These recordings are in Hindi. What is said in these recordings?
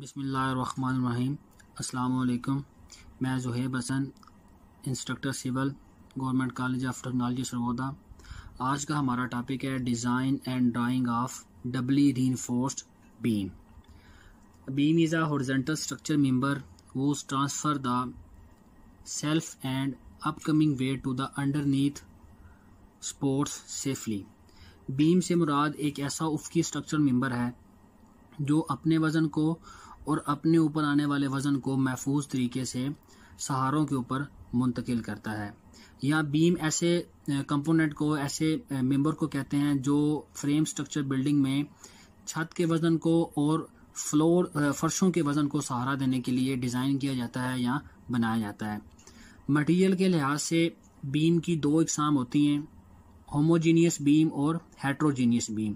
बसमीम अल्लाम मैं Zuhaib Hassan instructor civil government college of technology Sargodha आज का हमारा टॉपिक है design and drawing of doubly reinforced beam beam is a horizontal structure member वो transfer the self and upcoming weight to the underneath supports safely beam से मुराद एक ऐसा उफकी स्ट्रक्चर मेंबर है जो अपने वज़न को और अपने ऊपर आने वाले वजन को महफूज तरीके से सहारों के ऊपर मुंतकिल करता है या बीम ऐसे कंपोनेंट को ऐसे मेंबर को कहते हैं जो फ्रेम स्ट्रक्चर बिल्डिंग में छत के वजन को और फ्लोर फर्शों के वजन को सहारा देने के लिए डिज़ाइन किया जाता है या बनाया जाता है मटेरियल के लिहाज से बीम की दो इकसाम होती हैं होमोजीनियस बीम और हेट्रोजीनियस बीम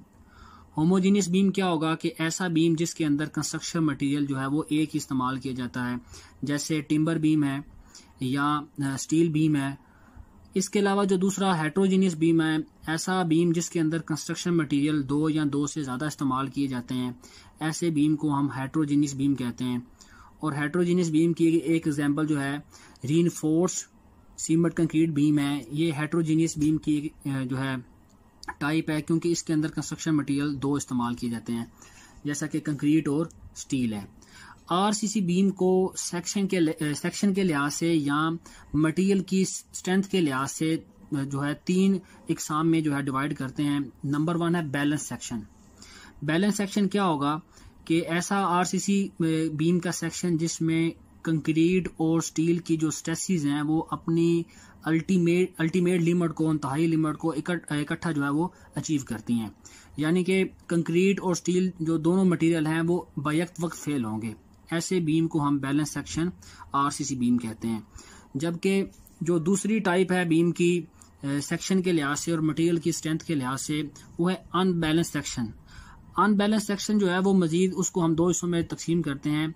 होमोजीनियस बीम क्या होगा कि ऐसा बीम जिसके अंदर कंस्ट्रक्शन मटेरियल जो है वो एक ही इस्तेमाल किया जाता है जैसे टिम्बर बीम है या स्टील बीम है इसके अलावा जो दूसरा हेट्रोजीनियस बीम है ऐसा बीम जिसके अंदर कंस्ट्रक्शन मटेरियल दो या दो से ज़्यादा इस्तेमाल किए जाते हैं ऐसे बीम को हम हेट्रोजीनियस बीम कहते हैं और हेट्रोजीनियस बीम की एक एग्जाम्पल जो है रीनफोर्स सीमेंट कंक्रीट बीम है ये हेट्रोजीनियस बीम की जो है टाइप है क्योंकि इसके अंदर कंस्ट्रक्शन मटेरियल दो इस्तेमाल किए जाते हैं जैसा कि कंक्रीट और स्टील है आरसीसी बीम को सेक्शन के सेक्शन के लिहाज से या मटेरियल की स्ट्रेंथ के लिहाज से जो है तीन इकसाम में जो है डिवाइड करते हैं नंबर वन है बैलेंस सेक्शन बैलेंस सेक्शन क्या होगा कि ऐसा आरसीसी बीम का सेक्शन जिसमें कंक्रीट और स्टील की जो स्ट्रेसिस हैं वो अपनी अल्टीमेट अल्टीमेट लिमिट को इंतहाई लिमिट को इकट्ठा जो है वो अचीव करती हैं यानी कि कंक्रीट और स्टील जो दोनों मटेरियल हैं वो बैक वक्त फेल होंगे ऐसे बीम को हम बैलेंस सेक्शन आरसीसी बीम कहते हैं जबकि जो दूसरी टाइप है बीम की सेक्शन के लिहाज से और मटेरियल की स्ट्रेंथ के लिहाज से वो है अनबैलेंस सेक्शन अनबैलेंस सेक्शन जो है वो मजीद उसको हम दो हिस्सों में तकसीम करते हैं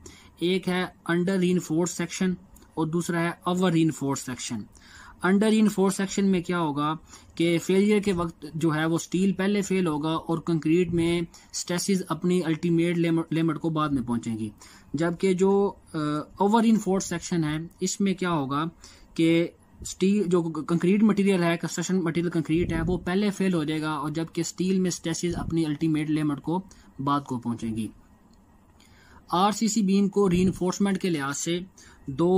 एक है अंडर रीनफोर्स सेक्शन और दूसरा है over reinforce section under reinforce section में क्या होगा कि फेलियर के वक्त जो है वो स्टील पहले फेल होगा और कंक्रीट में स्ट्रेसेस अपनी अल्टीमेट लिमिट को बाद में पहुंचेंगी जबकि जो ओवर इन फोर सेक्शन है इसमें क्या होगा कि स्टील जो कंक्रीट मटेरियल है कंस्ट्रक्शन मटेरियल कंक्रीट है वो पहले फेल हो जाएगा और जबकि स्टील में स्ट्रेसेस अपनी अल्टीमेट लिमिट को बाद को पहुंचेंगी आरसीसी बीम को री के लिहाज से दो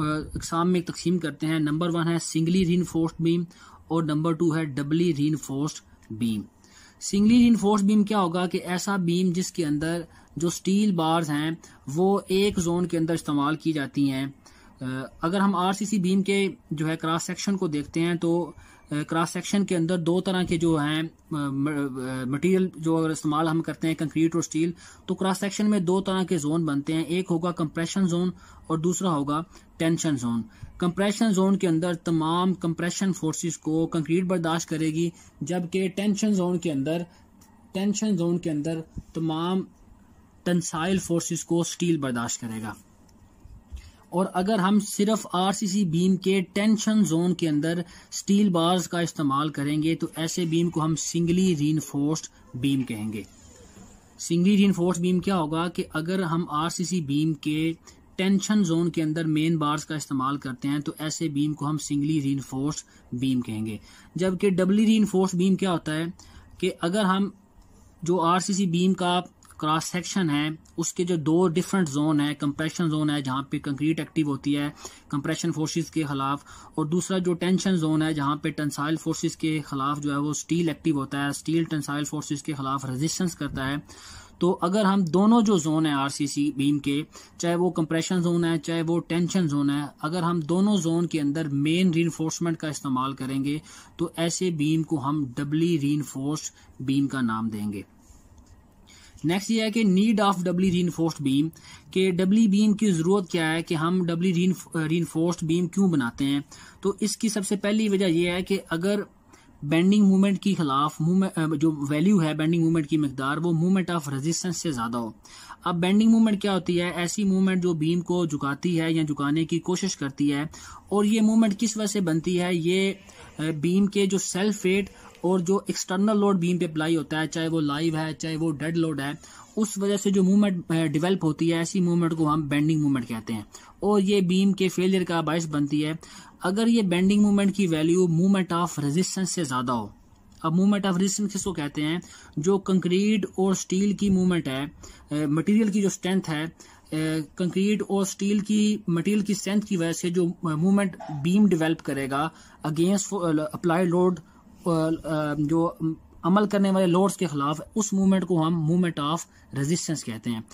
अकसाम में तकसीम करते हैं नंबर वन है सिंगली री बीम और नंबर टू है doubly re beam singly re beam क्या होगा कि ऐसा बीम जिसके अंदर जो स्टील बार्स हैं वो एक जोन के अंदर इस्तेमाल की जाती हैं अगर हम आरसीसी बीम के जो है क्रॉस सेक्शन को देखते हैं तो क्रॉस सेक्शन के अंदर दो तरह के जो हैं मटेरियल जो अगर इस्तेमाल हम करते हैं कंक्रीट और स्टील तो क्रॉस सेक्शन में दो तरह के जोन बनते हैं एक होगा कंप्रेशन जोन और दूसरा होगा टेंशन जोन कंप्रेशन जोन के अंदर तमाम कंप्रेशन फोर्सेस को कंक्रीट बर्दाश्त करेगी जबकि टेंशन जोन के अंदर टेंशन जोन के अंदर तमाम टेंसाइल फोर्सेस को स्टील बर्दाश्त करेगा और अगर हम सिर्फ आरसीसी बीम के टेंशन जोन के अंदर स्टील बार्स का इस्तेमाल करेंगे तो ऐसे बीम को हम सिंगली रीनफोर्स्ड बीम कहेंगे सिंगली रीनफोर्स बीम क्या होगा कि अगर हम आरसीसी बीम के टेंशन जोन के अंदर मेन बार्स का इस्तेमाल करते हैं तो ऐसे बीम को हम सिंगली रीनफोर्स बीम कहेंगे जबकि डबली रीनफोर्स बीम क्या होता है कि अगर हम जो आरसीसी बीम का क्रॉस सेक्शन है उसके जो दो डिफरेंट जोन है कंप्रेशन जोन है जहाँ पे कंक्रीट एक्टिव होती है कंप्रेशन फोर्सेस के खिलाफ और दूसरा जो टेंशन जोन है जहाँ पे टेंसाइल फोर्सेस के खिलाफ जो है वो स्टील एक्टिव होता है स्टील टेंसाइल फोर्सेस के खिलाफ रेजिस्टेंस करता है तो अगर हम दोनों जो जोन है आरसीसी बीम के चाहे वो कंप्रेशन जोन है चाहे वो टेंशन जोन है अगर हम दोनों जोन के अंदर मेन री का इस्तेमाल करेंगे तो ऐसे बीम को हम डबली री बीम का नाम देंगे नेक्स्ट ये है कि need of doubly re beam कि डब्ली बीम की ज़रूरत क्या है कि हम डबली री बीम क्यों बनाते हैं तो इसकी सबसे पहली वजह यह है कि अगर बेंडिंग मूवमेंट के खिलाफ जो वैल्यू है बेंडिंग मूवमेंट की मकदार वो मूवमेंट ऑफ रेजिस्टेंस से ज़्यादा हो अब बेंडिंग मूवमेंट क्या होती है ऐसी मूवमेंट जो बीम को झुकाती है या झुकाने की कोशिश करती है और ये मूवमेंट किस वजह से बनती है ये बीम के जो सेल्फ वेट और जो एक्सटर्नल लोड बीम पे अप्लाई होता है चाहे वो लाइव है चाहे वो डेड लोड है उस वजह से जो मूवमेंट डेवलप होती है ऐसी मूवमेंट को हम बेंडिंग मूवमेंट कहते हैं और ये बीम के फेलियर का बायस बनती है अगर ये बेंडिंग मूवमेंट की वैल्यू मूवमेंट ऑफ रेजिस्टेंस से ज़्यादा हो अब मूवमेंट ऑफ रेजिस्टेंस किसको कहते हैं जो कंक्रीट और स्टील की मूवमेंट है मटीरियल की जो स्ट्रेंथ है कंक्रीट और स्टील की मटेरियल की स्ट्रेंथ की वजह से जो मूवमेंट बीम डेवलप करेगा अगेंस्ट अप्लाई लोड जो अमल करने वाले लॉर्ड्स के खिलाफ उस मूवमेंट को हम मूवमेंट ऑफ रेजिस्टेंस कहते हैं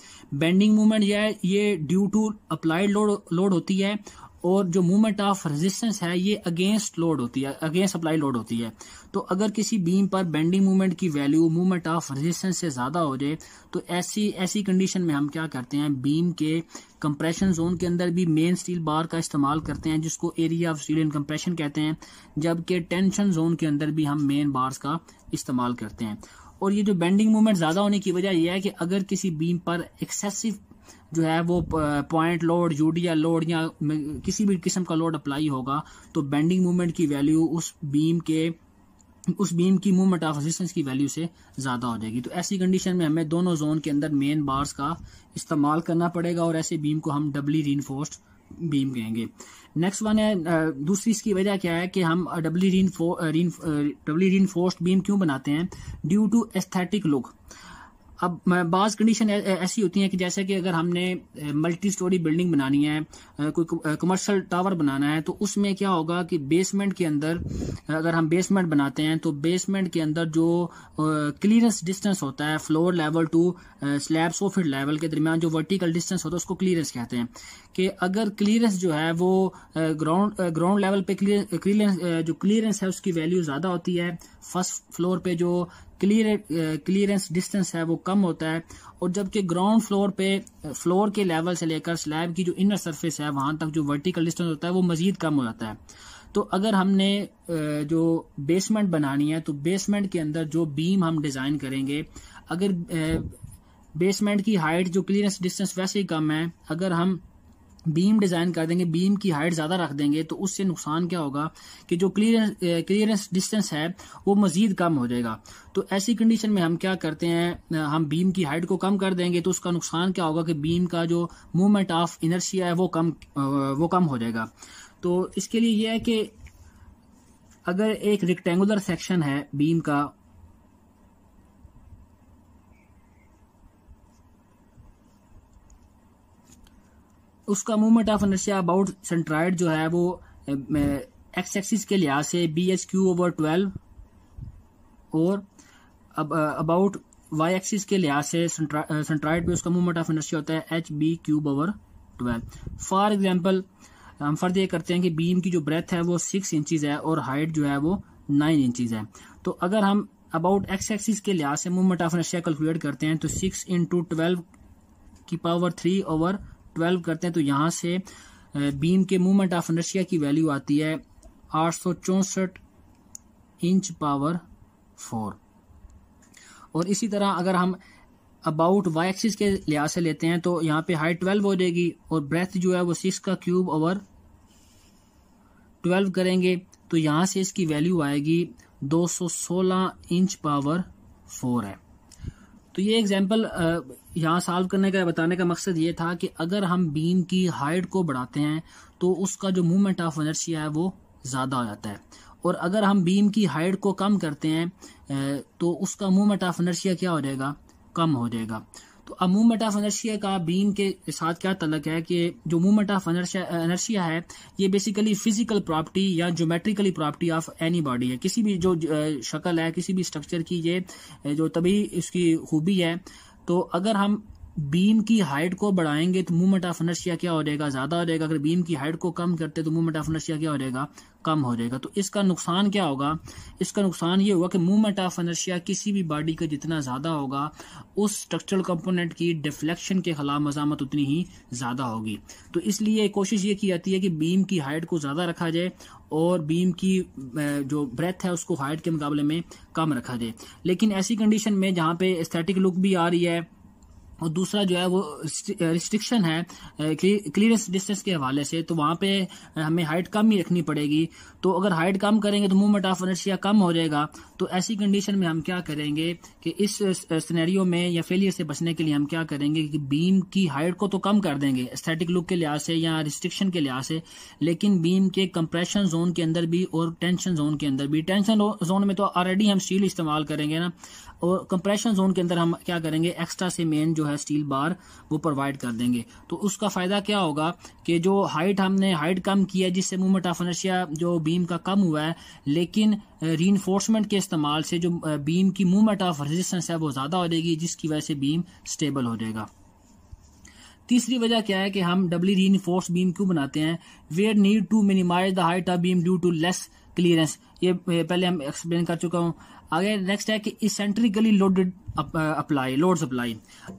बेंडिंग मूवमेंट यह है ये due to applied load load होती है और जो मूवमेंट ऑफ रेजिस्टेंस है ये अगेंस्ट लोड होती है अगेंस्ट अप्लाई लोड होती है तो अगर किसी बीम पर बेंडिंग मूवमेंट की वैल्यू मूवमेंट ऑफ रेजिस्टेंस से ज़्यादा हो जाए तो ऐसी ऐसी कंडीशन में हम क्या करते हैं बीम के कंप्रेशन जोन के अंदर भी मेन स्टील बार का इस्तेमाल करते हैं जिसको area of steel and compression कहते हैं जबकि टेंशन जोन के अंदर भी हम मेन बार्स का इस्तेमाल करते हैं और ये जो बेंडिंग मूवमेंट ज़्यादा होने की वजह यह है कि अगर किसी बीम पर एक्सेसिव जो है वो पॉइंट लोड यूडिया लोड या किसी भी किस्म का लोड अप्लाई होगा तो बेंडिंग मूवमेंट की वैल्यू उस बीम के उस बीम की मूवमेंट ऑफ रेजिस्टेंस की वैल्यू से ज़्यादा हो जाएगी तो ऐसी कंडीशन में हमें दोनों जोन के अंदर मेन बार्स का इस्तेमाल करना पड़ेगा और ऐसे बीम को हम डबली री बीम कहेंगे नेक्स्ट वन है दूसरी इसकी वजह क्या है कि हम डबली री डबली री बीम क्यों बनाते हैं ड्यू टू एस्थेटिक लुक अब बाज कंडीशन ऐसी होती हैं कि जैसे कि अगर हमने मल्टी स्टोरी बिल्डिंग बनानी है कोई कमर्शियल टावर बनाना है तो उसमें क्या होगा कि बेसमेंट के अंदर अगर हम बेसमेंट बनाते हैं तो बेसमेंट के अंदर जो क्लीयरेंस डिस्टेंस होता है floor level to slab soffit level के दरमियान जो वर्टिकल डिस्टेंस होता है उसको क्लियरेंस कहते हैं कि अगर क्लियरेंस जो है वो ग्राउंड ग्राउंड लेवल पे क्लियरेंस जो क्लियरेंस है उसकी वैल्यू ज़्यादा होती है फर्स्ट फ्लोर पे जो क्लियर क्लियरेंस डिस्टेंस है वो कम होता है और जबकि ग्राउंड फ्लोर पे फ्लोर uh, के लेवल से लेकर स्लैब की जो इनर सरफेस है वहां तक जो वर्टिकल डिस्टेंस होता है वो मज़ीद कम हो जाता है तो अगर हमने uh, जो बेसमेंट बनानी है तो बेसमेंट के अंदर जो बीम हम डिज़ाइन करेंगे अगर बेसमेंट uh, की हाइट जो क्लियरेंस डिस्टेंस वैसे ही कम है अगर हम बीम डिज़ाइन कर देंगे बीम की हाइट ज़्यादा रख देंगे तो उससे नुकसान क्या होगा कि जो क्लियरेंस क्लियरेंस डिस्टेंस है वो मज़ीद कम हो जाएगा तो ऐसी कंडीशन में हम क्या करते हैं हम बीम की हाइट को कम कर देंगे तो उसका नुकसान क्या होगा कि बीम का जो मूवमेंट ऑफ इनर्शिया है वो कम वो कम हो जाएगा तो इसके लिए यह है कि अगर एक रेक्टेंगुलर सेक्शन है बीम का उसका movement of inertia about centroid जो है वो एक्स एक्सिस के लिहाज से B H cube over twelve और अब अबाउट वाई एक्सिस के लिहाज से सेंट्राइड पे उसका मूवमेंट ऑफ इनर्शिया होता है H B cube over twelve for example हम फर्ज ये करते हैं कि बीम की जो ब्रेथ है वो सिक्स इंचज है और हाइट जो है वो नाइन इंचज है तो अगर हम अबाउट एक्स एक्सिस के लिहाज से मूवमेंट ऑफ इनर्शिया कैलकुलेट करते हैं तो सिक्स इंटू ट्वेल्व की पावर थ्री ओवर ट्वेल्व करते हैं तो यहां से बीम के मूवमेंट ऑफ इनर्शिया की वैल्यू आती है आठ इंच पावर फोर और इसी तरह अगर हम अबाउट वाई एक्सिस के लिहाज से लेते हैं तो यहाँ पे हाइट ट्वेल्व हो जाएगी और ब्रेथ जो है वो सिक्स का क्यूब ओवर ट्वेल्व करेंगे तो यहाँ से इसकी वैल्यू आएगी 216 इंच पावर फोर है तो ये एग्जाम्पल यहाँ सॉल्व करने का बताने का मकसद ये था कि अगर हम बीम की हाइट को बढ़ाते हैं तो उसका जो मूवमेंट ऑफ एनर्जिया है वो ज़्यादा हो जाता है और अगर हम बीम की हाइट को कम करते हैं तो उसका मूवमेंट ऑफ एनर्जिया क्या हो जाएगा कम हो जाएगा तो अब मूवमेंट ऑफ एनर्शिया का बीम के साथ क्या तलक है कि जो मूवमेंट ऑफ एनर्शिया है ये बेसिकली फिजिकल प्रॉपर्टी या geometrically property of any body है किसी भी जो शक्ल है किसी भी स्ट्रक्चर की ये जो तभी इसकी खूबी है तो अगर हम बीम की हाइट को बढ़ाएंगे तो मूवमेंट ऑफ इनर्शिया क्या हो जाएगा ज़्यादा हो जाएगा अगर बीम की हाइट को कम करते तो मूवमेंट ऑफ इनर्शिया क्या हो जाएगा कम हो जाएगा तो इसका नुकसान क्या होगा इसका नुकसान ये होगा कि मूवमेंट ऑफ इनर्शिया किसी भी बॉडी का जितना ज़्यादा होगा उस स्ट्रक्चरल कंपोनेंट की डिफ्लेक्शन के खिलाफ मजामत उतनी ही ज़्यादा होगी तो इसलिए कोशिश ये की जाती है कि बीम की हाइट को ज़्यादा रखा जाए और बीम की जो ब्रेथ है उसको हाइट के मुकाबले में कम रखा जाए लेकिन ऐसी कंडीशन में जहाँ पे स्थेटिक लुक भी आ रही है और दूसरा जो है वो रिस्ट्रिक्शन है क्लियरेंस डिस्टेंस के हवाले से तो वहाँ पे हमें हाइट कम ही रखनी पड़ेगी तो अगर हाइट कम करेंगे तो मूवमेंट ऑफ एनर्जिया कम हो जाएगा तो ऐसी कंडीशन में हम क्या करेंगे कि इस सिनेरियो में या फेलियर से बचने के लिए हम क्या करेंगे कि बीम की हाइट को तो कम कर देंगे स्थेटिक लुक के लिहाज से या रिस्ट्रिक्शन के लिहाज से लेकिन बीम के कंप्रेशन जोन के अंदर भी और टेंशन जोन के अंदर भी टेंशन जोन में तो ऑलरेडी हम स्टील इस्तेमाल करेंगे ना और कंप्रेशन जोन के अंदर हम क्या करेंगे एक्स्ट्रा से मेन जो है स्टील बार वो प्रोवाइड कर देंगे तो उसका फ़ायदा क्या होगा कि जो हाइट हमने हाइट कम की है जिससे मूवमेंट ऑफ इनर्शिया जो बीम का कम हुआ है लेकिन री के इस्तेमाल से जो बीम की मूवमेंट ऑफ रेजिस्टेंस है वो ज़्यादा हो जाएगी जिसकी वजह से बीम स्टेबल हो जाएगा तीसरी वजह क्या है कि हम डबली री बीम क्यों बनाते हैं we're need to minimize the height of beam due to less clearance ये पहले हम एक्सप्लेन कर चुका हूँ आगे नेक्स्ट है कि eccentrically loaded apply load supply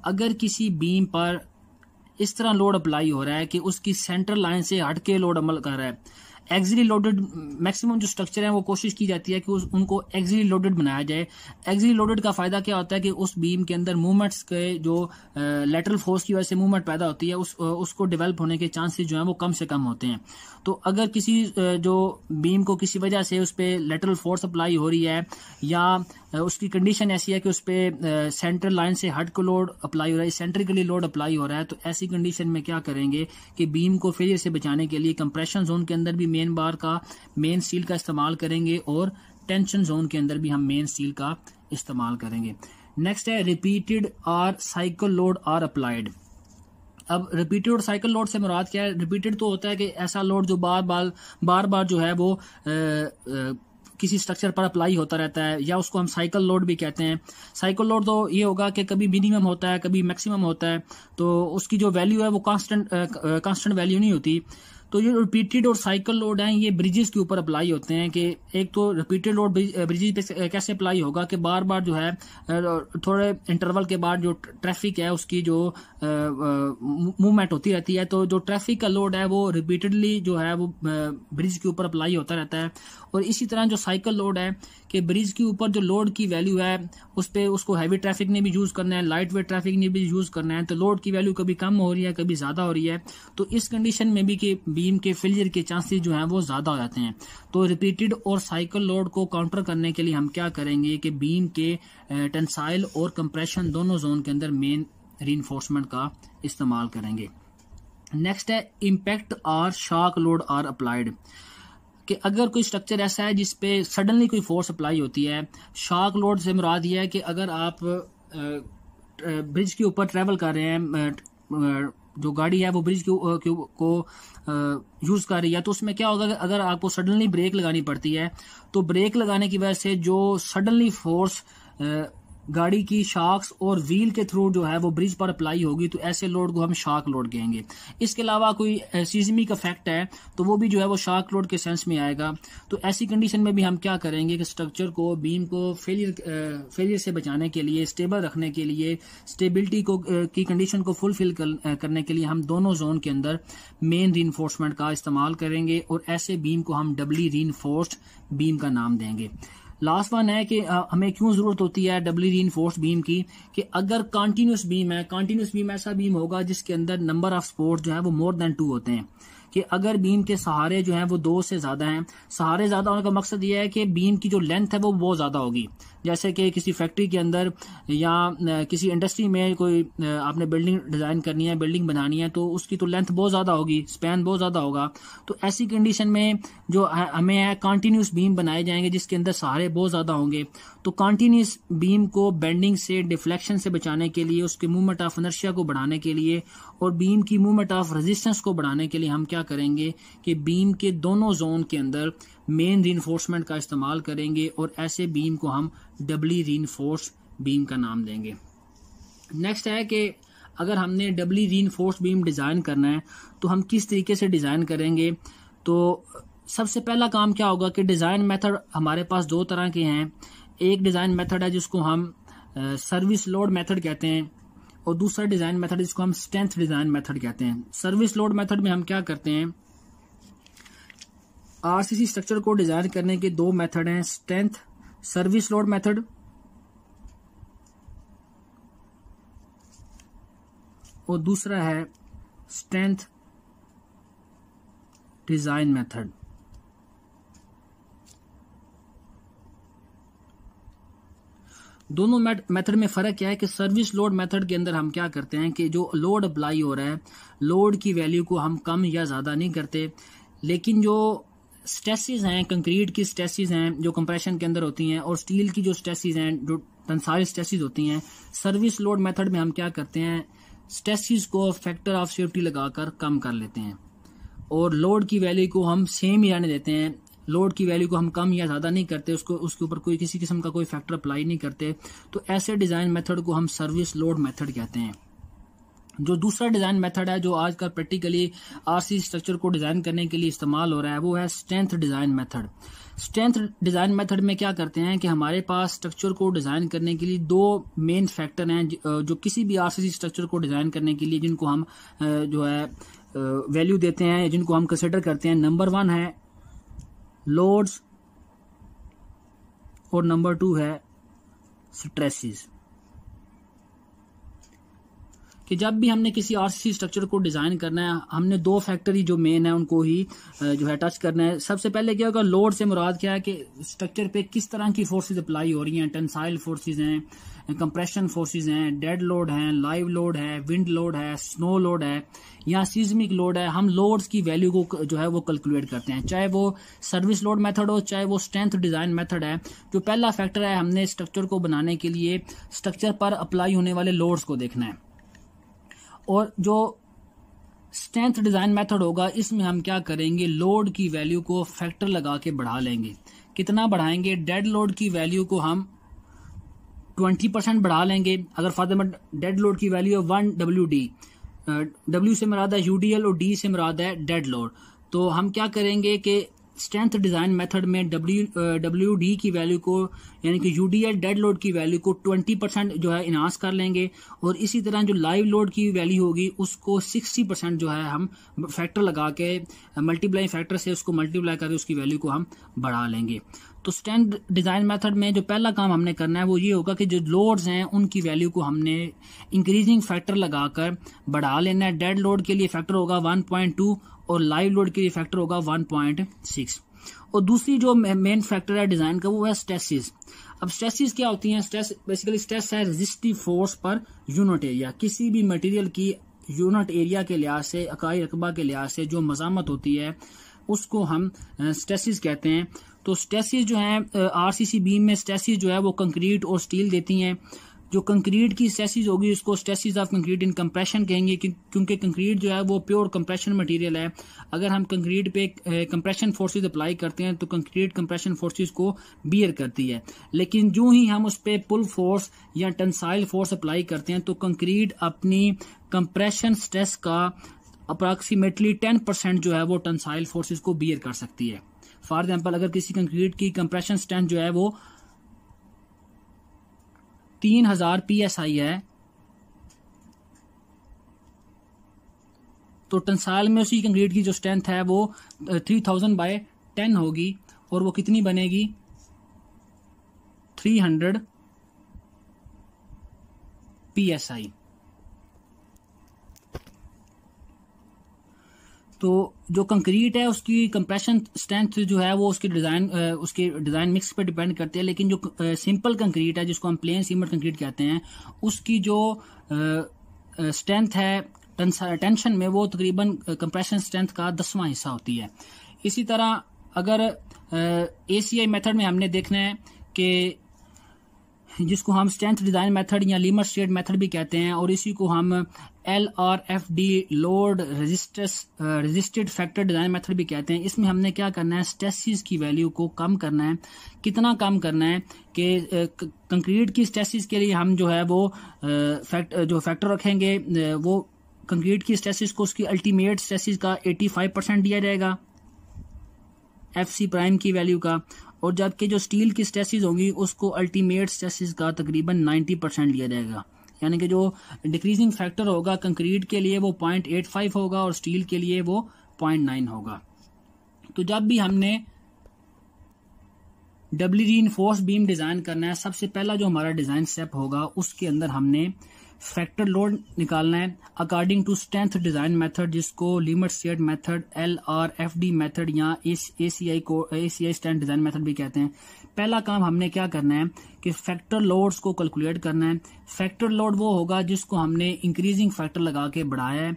अगर किसी बीम पर इस तरह लोड अप्लाई हो रहा है कि उसकी सेंट्रल लाइन से हटके लोड अमल कर रहा है एक्जिली लोडेड मैक्सिमम जो स्ट्रक्चर है वो कोशिश की जाती है कि उस उनको एक्जिली लोडेड बनाया जाए एक्जिली लोडेड का फायदा क्या होता है कि उस बीम के अंदर मूवमेंट्स के जो लेटरल फोर्स की वजह से मूवमेंट पैदा होती है उस उसको डेवलप होने के चांसेस जो हैं वो कम से कम होते हैं तो अगर किसी जो बीम को किसी वजह से उस पर लेटरल फोर्स अप्लाई हो रही है या उसकी कंडीशन ऐसी है कि उस पर सेंट्रल लाइन से हट को लोड अप्लाई हो रहा है सेंट्रिकली लोड अप्लाई हो रहा है तो ऐसी कंडीशन में क्या करेंगे कि बीम को फेलियर से बचाने के लिए कंप्रेशन जोन के अंदर भी मेन बार का मेन स्टील का इस्तेमाल करेंगे और टेंशन जोन के अंदर भी हम मेन स्टील का इस्तेमाल करेंगे नेक्स्ट है repeated or cycle load are applied अब रिपीटेड और साइकिल लोड से मुराद क्या है रिपीटेड तो होता है कि ऐसा लोड जो बार बार बार बार जो है वो आ, आ, किसी स्ट्रक्चर पर अप्लाई होता रहता है या उसको हम साइकिल लोड भी कहते हैं साइकिल लोड तो ये होगा कि कभी मिनिमम होता है कभी मैक्सिमम होता है तो उसकी जो वैल्यू है वो कांस्टेंट कांस्टेंट वैल्यू नहीं होती तो जो रिपीटेड और साइकिल लोड हैं ये ब्रिजेस के ऊपर अप्लाई होते हैं कि एक तो रिपीटेड लोड ब्रिजेस पे कैसे अप्लाई होगा कि बार बार जो है थोड़े इंटरवल के बाद जो ट्रैफिक है उसकी जो मूवमेंट होती रहती है तो जो ट्रैफिक का लोड है वो रिपीटेडली जो है वो ब्रिज के ऊपर अप्लाई होता रहता है और इसी तरह जो साइकिल लोड है कि ब्रिज के ऊपर जो लोड की वैल्यू है उस पर उसको हैवी ट्रैफिक ने भी यूज़ करना है लाइट वेट ट्रैफिक ने भी यूज़ करना है तो लोड की वैल्यू कभी कम हो रही है कभी ज़्यादा हो रही है तो इस कंडीशन में भी कि बीम के फेलियर के चांसेस जो हैं वो ज़्यादा हो जाते हैं तो रिपीटेड और साइकिल लोड को काउंटर करने के लिए हम क्या करेंगे कि बीम के टेंसाइल और कंप्रेशन दोनों जोन के अंदर मेन री का इस्तेमाल करेंगे नेक्स्ट है impact or shock load are applied कि अगर कोई स्ट्रक्चर ऐसा है जिस पे सडनली कोई फोर्स अप्लाई होती है शार्क लोड से मुराद यह है कि अगर आप ब्रिज के ऊपर ट्रैवल कर रहे हैं जो गाड़ी है वो ब्रिज को, को यूज कर रही है तो उसमें क्या होगा अगर आपको सडनली ब्रेक लगानी पड़ती है तो ब्रेक लगाने की वजह से जो सडनली फोर्स गाड़ी की शार्क्स और व्हील के थ्रू जो है वो ब्रिज पर अप्लाई होगी तो ऐसे लोड को हम शार्क लोड कहेंगे इसके अलावा कोई सीजमिक इफेक्ट है तो वो भी जो है वो शार्क लोड के सेंस में आएगा तो ऐसी कंडीशन में भी हम क्या करेंगे कि स्ट्रक्चर को बीम को फेलियर फेलियर से बचाने के लिए स्टेबल रखने के लिए स्टेबिलिटी को की कंडीशन को फुलफिल कर, करने के लिए हम दोनों जोन के अंदर मेन री का इस्तेमाल करेंगे और ऐसे बीम को हम डबली री बीम का नाम देंगे लास्ट वन है कि uh, हमें क्यों जरूरत होती है डबली री बीम की कि अगर कॉन्टीन्यूस बीम है कॉन्टीन्यूस बीम ऐसा बीम होगा जिसके अंदर नंबर ऑफ स्पोर्ट जो है वो मोर देन टू होते हैं कि अगर बीम के सहारे जो हैं वो दो से ज़्यादा हैं सहारे ज़्यादा होने का मकसद ये है कि बीम की जो लेंथ है वो बहुत ज़्यादा होगी जैसे कि किसी फैक्ट्री के अंदर या किसी इंडस्ट्री में कोई आपने बिल्डिंग डिज़ाइन करनी है बिल्डिंग बनानी है तो उसकी तो लेंथ बहुत ज़्यादा होगी स्पैन बहुत ज़्यादा होगा तो ऐसी कंडीशन में जो हमें है कॉन्टीन्यूस बीम बनाए जाएंगे जिसके अंदर सहारे बहुत ज़्यादा होंगे तो कॉन्टीन्यूस बीम को बेंडिंग से डिफ्लेक्शन से बचाने के लिए उसके मूवमेंट ऑफ अनर्शिया को बढ़ाने के लिए और बीम की मूवमेंट ऑफ रेजिस्टेंस को बढ़ाने के लिए हम क्या करेंगे कि बीम के दोनों जोन के अंदर मेन री का इस्तेमाल करेंगे और ऐसे बीम को हम डबली री बीम का नाम देंगे नेक्स्ट है कि अगर हमने डबली री बीम डिज़ाइन करना है तो हम किस तरीके से डिज़ाइन करेंगे तो सबसे पहला काम क्या होगा कि डिज़ाइन मेथड हमारे पास दो तरह के हैं एक डिज़ाइन मेथड है जिसको हम सर्विस लोड मेथड कहते हैं और दूसरा डिजाइन मेथड जिसको हम स्ट्रेंथ डिजाइन मेथड कहते हैं सर्विस लोड मेथड में हम क्या करते हैं आरसीसी स्ट्रक्चर को डिजाइन करने के दो मेथड हैं स्ट्रेंथ सर्विस लोड मेथड और दूसरा है स्ट्रेंथ डिजाइन मेथड दोनों मेथड में फ़र्क क्या है कि सर्विस लोड मेथड के अंदर हम क्या करते हैं कि जो लोड अप्लाई हो रहा है लोड की वैल्यू को हम कम या ज़्यादा नहीं करते लेकिन जो स्ट्रेसिस हैं कंक्रीट की स्ट्रेसिस हैं जो कंप्रेशन के अंदर होती हैं और स्टील की जो स्ट्रेसिस हैं जो टनसारी स्ट्रेसिस होती हैं सर्विस लोड मेथड में हम क्या करते हैं स्ट्रेसिस को फैक्टर ऑफ सेफ्टी लगाकर कम कर लेते हैं और लोड की वैल्यू को हम सेम ही रहने देते हैं लोड की वैल्यू को हम कम या ज़्यादा नहीं करते उसको उसके ऊपर कोई किसी किस्म का कोई फैक्टर अप्लाई नहीं करते तो ऐसे डिज़ाइन मेथड को हम सर्विस लोड मेथड कहते हैं जो दूसरा डिज़ाइन मेथड है जो आजकल प्रैक्टिकली आरसी स्ट्रक्चर को डिज़ाइन करने के लिए इस्तेमाल हो रहा है वो है strength design method strength design method में क्या करते हैं कि हमारे पास स्ट्रक्चर को डिज़ाइन करने के लिए दो मेन फैक्टर हैं जो किसी भी आरसी स्ट्रक्चर को डिज़ाइन करने के लिए जिनको हम जो है वैल्यू देते हैं जिनको हम कंसिडर करते हैं नंबर वन है लोड्स और नंबर टू है स्ट्रेसिस कि जब भी हमने किसी आर स्ट्रक्चर को डिज़ाइन करना है हमने दो फैक्टर जो मेन है उनको ही जो है टच करना है सबसे पहले क्या होगा लोड से मुराद क्या है कि स्ट्रक्चर पे किस तरह की फोर्सेस अप्लाई हो रही हैं टेंसाइल फोर्सेज हैं कंप्रेशन फोर्सेज हैं डेड लोड हैं लाइव लोड है विंड लोड है स्नो लोड है या सीजमिक लोड है हम लोड्स की वैल्यू को जो है वो कैलकुलेट करते हैं चाहे वो सर्विस लोड मेथड हो चाहे वो स्ट्रेंथ डिज़ाइन मेथड है जो पहला फैक्टर है हमने स्ट्रक्चर को बनाने के लिए स्ट्रक्चर पर अप्लाई होने वाले लोड्स को देखना है और जो स्ट्रेंथ डिज़ाइन मेथड होगा इसमें हम क्या करेंगे लोड की वैल्यू को फैक्टर लगा के बढ़ा लेंगे कितना बढ़ाएंगे डेड लोड की वैल्यू को हम 20 परसेंट बढ़ा लेंगे अगर में डेड लोड की वैल्यू है वन डब्ल्यू डी डब्ल्यू से मराद है यू डी एल और डी से मराद है डेड लोड तो हम क्या करेंगे कि स्ट्रेंथ डिज़ाइन मेथड में डब्ल्यू डब्ल्यू डी की वैल्यू को यानी कि U D L dead load की वैल्यू को 20 परसेंट जो है इनहांस कर लेंगे और इसी तरह जो लाइव लोड की वैल्यू होगी उसको 60 परसेंट जो है हम फैक्टर लगा के मल्टीप्लाई फैक्टर से उसको मल्टीप्लाई करके उसकी वैल्यू को हम बढ़ा लेंगे तो स्टैंड डिज़ाइन मेथड में जो पहला काम हमने करना है वो ये होगा कि जो लोड्स हैं उनकी वैल्यू को हमने इंक्रीजिंग फैक्टर लगाकर बढ़ा लेना है डेड लोड के लिए फैक्टर होगा 1.2 और लाइव लोड के लिए फैक्टर होगा 1.6 और दूसरी जो मेन फैक्टर है डिजाइन का वो है स्ट्रेसिस अब स्ट्रेसिस क्या होती हैं स्ट्रेस बेसिकली स्ट्रेस है resistive force per unit area किसी भी मटेरियल की यूनिट एरिया के लिहाज से अकाई रकबा के लिहाज से जो मजामत होती है उसको हम स्ट्रेसिस कहते हैं तो स्ट्रेसिस जो है आरसीसी बीम में स्ट्रेसिस जो है वो कंक्रीट और स्टील देती हैं जो कंक्रीट की स्टेसिस होगी उसको stresses of concrete in compression कहेंगे क्योंकि कंक्रीट जो है वो प्योर कंप्रेशन मटेरियल है अगर हम कंक्रीट पे कंप्रेशन फोर्सेस अप्लाई करते हैं तो कंक्रीट कंप्रेशन फोर्सेस को बियर करती है लेकिन जो ही हम उस पर पुल फोर्स या टनसाइल फोर्स अप्लाई करते हैं तो कंक्रीट अपनी कंप्रेशन स्ट्रेस का अप्रॉक्सीमेटली टेन परसेंट जो है वो टनसाइल फोर्सेज को बियर कर सकती है फॉर एग्जाम्पल अगर किसी कंक्रीट की कंप्रेशन स्ट्रेंथ जो है वो तीन हजार पी एस आई है तो टनसाल में उसी कंक्रीट की जो स्ट्रेंथ है वो थ्री थाउजेंड बाय टेन होगी और वो कितनी बनेगी three hundred P S I तो जो कंक्रीट है उसकी कंप्रेशन स्ट्रेंथ जो है वो उसके डिज़ाइन उसके डिज़ाइन मिक्स पर डिपेंड करती है लेकिन जो सिंपल कंक्रीट है जिसको हम प्लेन सीमेंट कंक्रीट कहते हैं उसकी जो स्ट्रेंथ है टेंशन में वो तकरीबन कंप्रेशन स्ट्रेंथ का दसवां हिस्सा होती है इसी तरह अगर ए सी आई मेथड में हमने देखना है कि जिसको हम स्ट्रेंथ डिज़ाइन मेथड या लीमर स्टेट मेथड भी कहते हैं और इसी को हम L R F D load resistance resistance factor design method भी कहते हैं इसमें हमने क्या करना है स्टेसिस की वैल्यू को कम करना है कितना कम करना है कि uh, कंक्रीट की स्टेसिस के लिए हम जो है वो फैक्ट uh, uh, जो फैक्टर रखेंगे वो कंक्रीट की स्टेसिस को उसकी अल्टीमेट स्टेसिस का 85 परसेंट दिया जाएगा एफ सी प्राइम की वैल्यू का और जबकि जो स्टील की स्टेसिस होगी उसको अल्टीमेट स्टेसिस का तकरीबन 90 परसेंट लिया जाएगा यानी कि जो डिक्रीजिंग फैक्टर होगा कंक्रीट के लिए वो पॉइंट एट फाइव होगा और स्टील के लिए वो पॉइंट नाइन होगा तो जब भी हमने डबली री बीम डिज़ाइन करना है सबसे पहला जो हमारा डिज़ाइन स्टेप होगा उसके अंदर हमने फैक्टर लोड निकालना है according to strength design method जिसको limit state method L R F D method या ए सी आई को A C I strength design method भी कहते हैं पहला काम हमने क्या करना है कि फैक्टर लोड्स को कैलकुलेट करना है फैक्टर लोड वो होगा जिसको हमने इंक्रीजिंग फैक्टर लगा के बढ़ाया है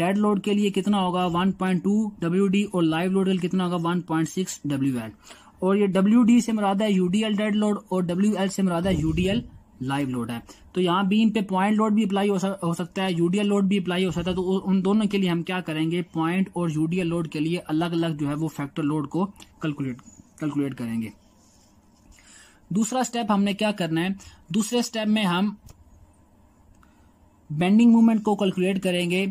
डेड लोड के लिए कितना होगा 1.2 पॉइंट और लाइव लोड के लिए कितना होगा 1.6 पॉइंट और ये डब्ल्यू से मरादा है यूडीएल डेड लोड और डब्ल्यू से मरादा है यूडीएल लाइव लोड है तो यहाँ भी इन पे पॉइंट लोड भी अप्लाई हो सकता है यूडीएल लोड भी अप्लाई हो सकता है तो उन दोनों के लिए हम क्या करेंगे पॉइंट और यूडीएल लोड के लिए अलग अलग जो है वो फैक्टर लोड को कैलकुलेट कैलकुलेट करेंगे दूसरा स्टेप हमने क्या करना है दूसरे स्टेप में हम बेंडिंग मूवमेंट को कैलकुलेट करेंगे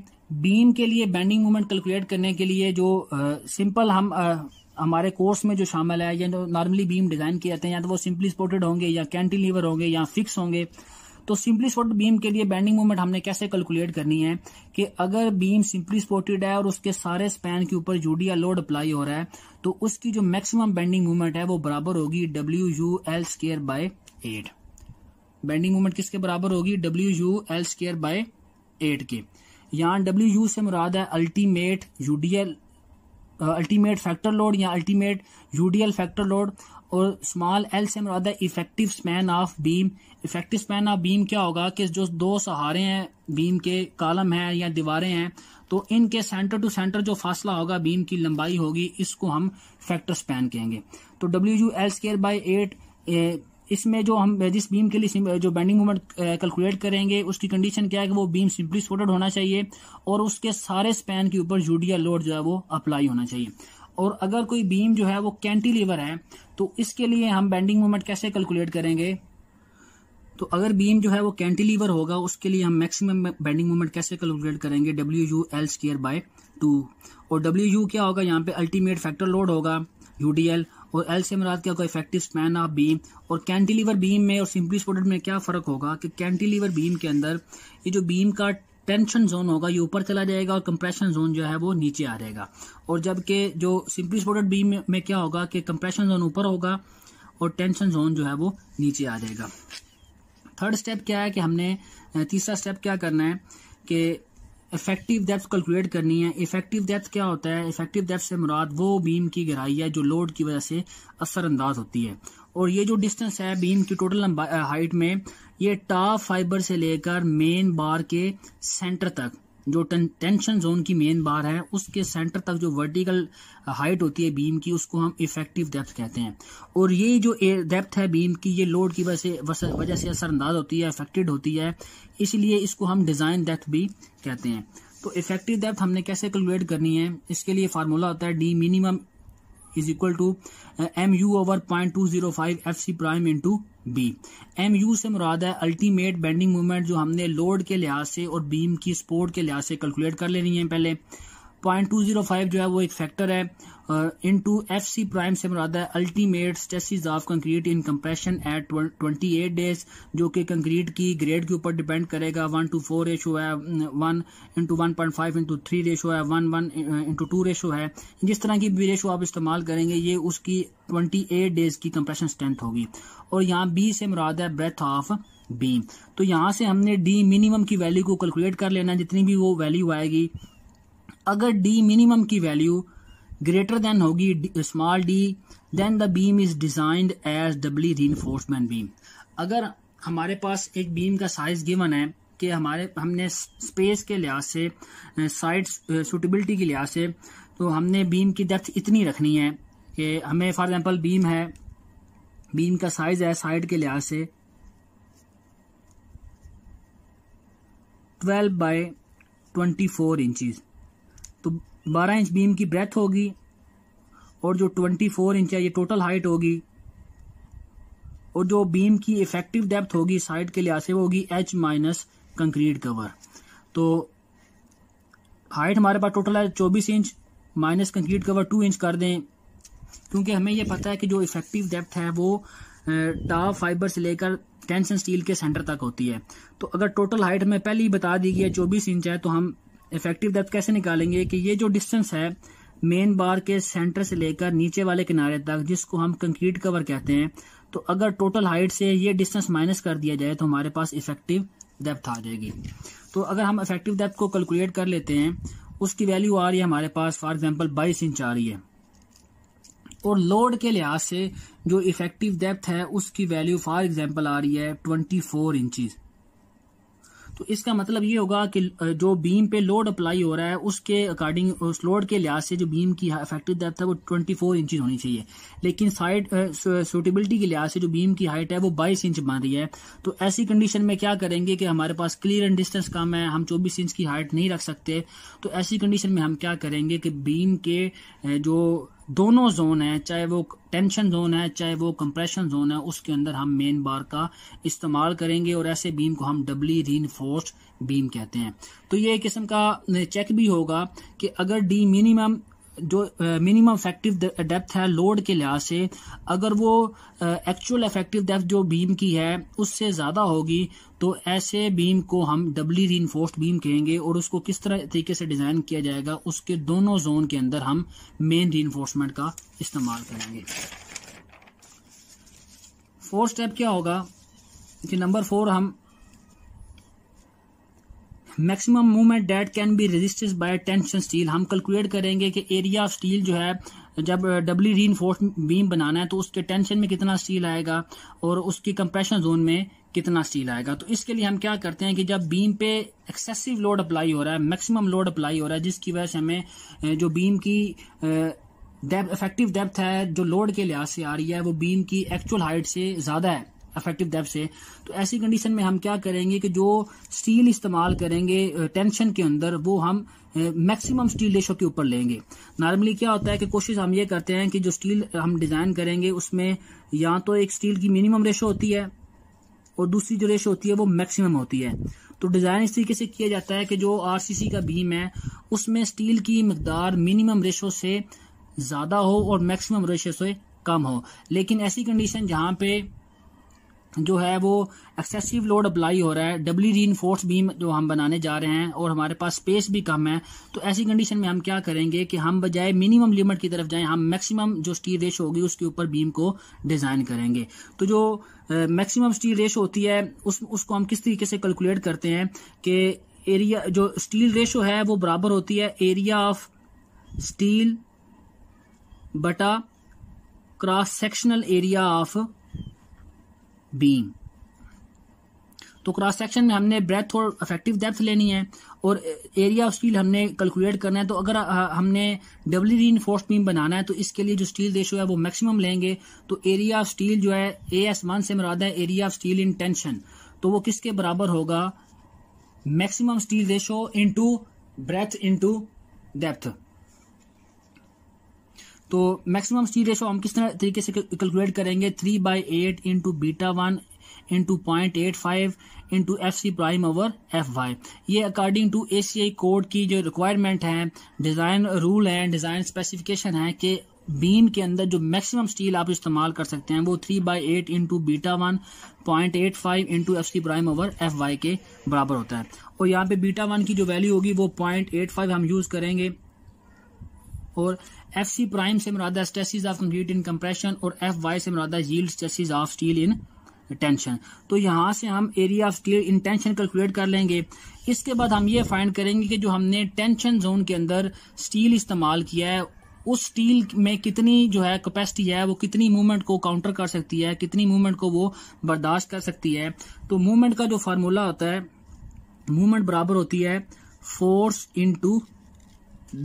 बीम के लिए बेंडिंग मूवमेंट कैलकुलेट करने के लिए जो सिंपल uh, हम uh, हमारे कोर्स में जो शामिल है या जो नॉर्मली बीम डिजाइन किए जाते हैं या तो वो सिंपली सपोर्टेड होंगे या कैंटिलीवर होंगे या फिक्स होंगे तो सिंपली सपोर्टेड बीम के लिए बैंडिंग मूवमेंट हमने कैसे कैलकुलेट करनी है कि अगर बीम सिंपली सपोर्टेड है और उसके सारे स्पैन के ऊपर जूडिया लोड अप्लाई हो रहा है तो उसकी जो मैक्सिमम बैंडिंग मूवमेंट है वो बराबर होगी W U L square by eight bending movement किसके बराबर होगी W U L square by eight के यहाँ डब्ल्यू यू से मुराद है ultimate UDL ultimate factor load या अल्टीमेट यूडीएल फैक्टर लोड और स्मॉल एल से मुराद है effective span of beam effective span of beam क्या होगा कि जो दो सहारे हैं बीम के कालम हैं या दीवारें हैं तो इनके सेंटर टू सेंटर जो फासला होगा बीम की लंबाई होगी इसको हम फैक्टर स्पैन कहेंगे तो W U L square by eight इसमें जो हम जिस बीम के लिए जो बेंडिंग मोमेंट कैलकुलेट करेंगे उसकी कंडीशन क्या है कि वो बीम सिंपली सोटेड होना चाहिए और उसके सारे स्पैन के ऊपर जूडिया लोड जो है वो अप्लाई होना चाहिए और अगर कोई बीम जो है वो कैंटीलीवर है तो इसके लिए हम बेंडिंग मोमेंट कैसे कैलकुलेट करेंगे तो अगर बीम जो है वो कैंटिलीवर होगा उसके लिए हम मैक्सिमम बेंडिंग मोमेंट कैसे कैलकुलेट करेंगे W U L square by two और डब्ल्यू यू क्या होगा यहाँ पे अल्टीमेट फैक्टर लोड होगा यू डी एल और एल से मराद क्या होगा इफेक्टिव स्पैन ऑफ बीम और कैंटिलीवर बीम में और सिंपली स्पोर्टेड में क्या फ़र्क होगा कि कैंटिलीवर बीम के अंदर ये जो बीम का टेंशन जोन होगा ये ऊपर चला जाएगा और कंप्रेशन जोन जो है वो नीचे आ जाएगा और जबकि जो सिंपली स्पोर्टेड बीम में क्या होगा कि कंप्रेशन जोन ऊपर होगा और टेंशन जोन जो है वो नीचे आ जाएगा थर्ड स्टेप क्या है कि हमने तीसरा स्टेप क्या करना है कि इफेक्टिव डेप्थ कैलकुलेट करनी है इफेक्टिव डेप्थ क्या होता है इफेक्टिव डेप्थ से मुराद वो बीम की गहराई है जो लोड की वजह से असरअंदाज होती है और ये जो डिस्टेंस है बीम की टोटल हाइट में ये टॉप फाइबर से लेकर मेन बार के सेंटर तक जो टेंशन जोन की मेन बार है उसके सेंटर तक जो वर्टिकल हाइट होती है बीम की उसको हम इफेक्टिव डेप्थ कहते हैं और ये जो डेप्थ है बीम की ये लोड की वजह से वजह से असरअंदाज होती है अफेक्टेड होती है इसलिए इसको हम डिज़ाइन डेप्थ भी कहते हैं तो इफेक्टिव डेप्थ हमने कैसे कैलकुलेट करनी है इसके लिए फार्मूला होता है D minimum is equal to M U over point two zero five F C prime into B M U से मुराद है अल्टीमेट बेंडिंग मूवमेंट जो हमने लोड के लिहाज से और बीम की स्पोर्ट के लिहाज से कैलकुलेट कर लेनी है पहले पॉइंट टू जीरो फाइव जो है वो एक फैक्टर है into F C prime से मुराद है ultimate stresses of concrete in compression at twenty eight days जो कि कंक्रीट की ग्रेड के ऊपर डिपेंड करेगा वन टू फोर रेशो है one into one point five into three ratio है one one into two ratio है जिस तरह की भी रेशो आप इस्तेमाल करेंगे ये उसकी ट्वेंटी एट डेज की कंप्रेशन स्ट्रेंथ होगी और यहाँ बी से मुराद है ब्रेथ ऑफ बी तो यहाँ से हमने डी मिनिमम की वैल्यू को कैलकुलेट कर लेना जितनी भी वो वैल्यू आएगी अगर डी मिनिमम की वैल्यू ग्रेटर देन होगी small D then the beam is designed as doubly re beam अगर हमारे पास एक बीम का साइज गिवन है कि हमारे हमने स्पेस के लिहाज से साइड सुटेबिलिटी के लिहाज से तो हमने बीम की डेप्थ इतनी रखनी है कि हमें फॉर एग्जांपल बीम है बीम का साइज है साइड के लिहाज से 12 बाय 24 इंचज़ तो 12 इंच बीम की ब्रेथ होगी और जो 24 इंच है ये टोटल हाइट होगी और जो बीम की इफेक्टिव डेप्थ होगी साइड के लिहाज से वो होगी एच माइनस कंक्रीट कवर तो हाइट हमारे पास टोटल है चौबीस inch minus concrete cover two inch कर दें क्योंकि हमें ये पता है कि जो इफेक्टिव डेप्थ है वो टाव फाइबर से लेकर टेंसन स्टील के सेंटर तक होती है तो अगर टोटल हाइट हमें पहले ही बता दी गई है चौबीस इंच है तो हम इफेक्टिव डेप्थ कैसे निकालेंगे कि ये जो डिस्टेंस है मेन बार के सेंटर से लेकर नीचे वाले किनारे तक जिसको हम कंक्रीट कवर कहते हैं तो अगर टोटल हाइट से ये डिस्टेंस माइनस कर दिया जाए तो हमारे पास इफेक्टिव डेप्थ आ जाएगी तो अगर हम इफेक्टिव डेप्थ को कैलकुलेट कर लेते हैं उसकी वैल्यू आ रही है हमारे पास फॉर एग्जाम्पल बाईस इंच आ रही है और लोड के लिहाज से जो इफेक्टिव डेप्थ है उसकी वैल्यू फॉर एग्जाम्पल आ रही है ट्वेंटी फोर इंचीज तो इसका मतलब ये होगा कि जो बीम पे लोड अप्लाई हो रहा है उसके अकॉर्डिंग उस लोड के लिहाज से जो बीम की इफेक्टिव डेप्थ है वो ट्वेंटी फोर इंचज होनी चाहिए लेकिन साइड सूटेबिलिटी के लिहाज से जो बीम की हाइट है वो बाईस इंच बन रही है तो ऐसी कंडीशन में क्या करेंगे कि हमारे पास क्लियर एंड डिस्टेंस कम है हम चौबीस इंच की हाइट नहीं रख सकते तो ऐसी कंडीशन में हम क्या करेंगे कि बीम के जो दोनों जोन है चाहे वो टेंशन जोन है चाहे वो कंप्रेशन जोन है उसके अंदर हम मेन बार का इस्तेमाल करेंगे और ऐसे बीम को हम डबली री बीम कहते हैं तो ये एक किस्म का चेक भी होगा कि अगर डी मिनिमम जो मिनिमम इफेक्टिव डेप्थ है लोड के लिहाज से अगर वो एक्चुअल इफेक्टिव डेप्थ जो बीम की है उससे ज़्यादा होगी तो ऐसे बीम को हम डबली री बीम कहेंगे और उसको किस तरह तरीके से डिज़ाइन किया जाएगा उसके दोनों जोन के अंदर हम मेन री का इस्तेमाल करेंगे फोर्थ स्टेप क्या होगा कि नंबर फोर हम maximum movement that can be resisted by tension steel हम कैलकुलेट करेंगे कि एरिया ऑफ स्टील जो है जब डबली री बीम बनाना है तो उसके टेंशन में कितना स्टील आएगा और उसकी कंप्रेशन जोन में कितना स्टील आएगा तो इसके लिए हम क्या करते हैं कि जब बीम पे एक्सेसिव लोड अप्लाई हो रहा है मैक्सिमम लोड अप्लाई हो रहा है जिसकी वजह से हमें जो बीम की डेप इफेक्टिव डेप्थ है जो लोड के लिहाज से आ रही है वो बीम की एक्चुअल हाइट से ज़्यादा है इफेक्टिव डेप्थ से तो ऐसी कंडीशन में हम क्या करेंगे कि जो स्टील इस्तेमाल करेंगे टेंशन के अंदर वो हम मैक्सिमम स्टील रेशो के ऊपर लेंगे नॉर्मली क्या होता है कि कोशिश हम ये करते हैं कि जो स्टील हम डिज़ाइन करेंगे उसमें या तो एक स्टील की मिनिमम रेशो होती है और दूसरी जो रेश होती है वो मैक्सिमम होती है तो डिज़ाइन इस तरीके से किया जाता है कि जो आरसीसी का बीम है उसमें स्टील की मकदार मिनिमम रेशो से ज़्यादा हो और मैक्सिमम रेशो से कम हो लेकिन ऐसी कंडीशन जहां पे जो है वो एक्सेसिव लोड अप्लाई हो रहा है डबली री बीम जो हम बनाने जा रहे हैं और हमारे पास स्पेस भी कम है तो ऐसी कंडीशन में हम क्या करेंगे कि हम बजाय मिनिमम लिमिट की तरफ जाएं हम मैक्सिमम जो स्टील रेश होगी उसके ऊपर बीम को डिज़ाइन करेंगे तो जो मैक्सिमम स्टील रेश होती है उस उसको हम किस तरीके से कैलकुलेट करते हैं कि एरिया जो स्टील रेशो है वो बराबर होती है एरिया ऑफ स्टील बटा cross sectional area of beam तो क्रॉस सेक्शन में हमने ब्रेथ और अफेक्टिव डेप्थ लेनी है और एरिया ऑफ स्टील हमने कैलकुलेट करना है तो अगर हमने डबली री इन्फोर्स बीम बनाना है तो इसके लिए जो स्टील रेशो है वो मैक्सिमम लेंगे तो एरिया ऑफ स्टील जो है ए एस वन से मरादा है area of steel in tension तो वो किसके बराबर होगा maximum steel ratio into breadth into depth तो मैक्सिमम सी रेशो हम किस तरह तरीके से कैलकुलेट करेंगे three by eight into beta one into point eight five into F C prime over F Y ये according to A C I code की जो रिक्वायरमेंट है डिज़ाइन रूल है डिज़ाइन स्पेसिफिकेशन है कि बीम के अंदर जो मैक्सिमम स्टील आप इस्तेमाल कर सकते हैं वो three by eight into beta one point eight five into F C prime over F Y के बराबर होता है और यहाँ पे बीटा वन की जो वैल्यू होगी वो पॉइंट एट फाइव हम यूज़ करेंगे और एफ सी प्राइम से मुरादा stresses of concrete in compression और एफ वाई से मुरादा yield stresses of steel in tension तो यहाँ से हम area of steel in tension calculate कर लेंगे इसके बाद हम ये फाइंड करेंगे कि जो हमने टेंशन जोन के अंदर स्टील इस्तेमाल किया है उस स्टील में कितनी जो है कैपेसिटी है वो कितनी मूवमेंट को काउंटर कर सकती है कितनी मूवमेंट को वो बर्दाश्त कर सकती है तो मूवमेंट का जो फार्मूला होता है मूवमेंट बराबर होती है फोर्स इनटू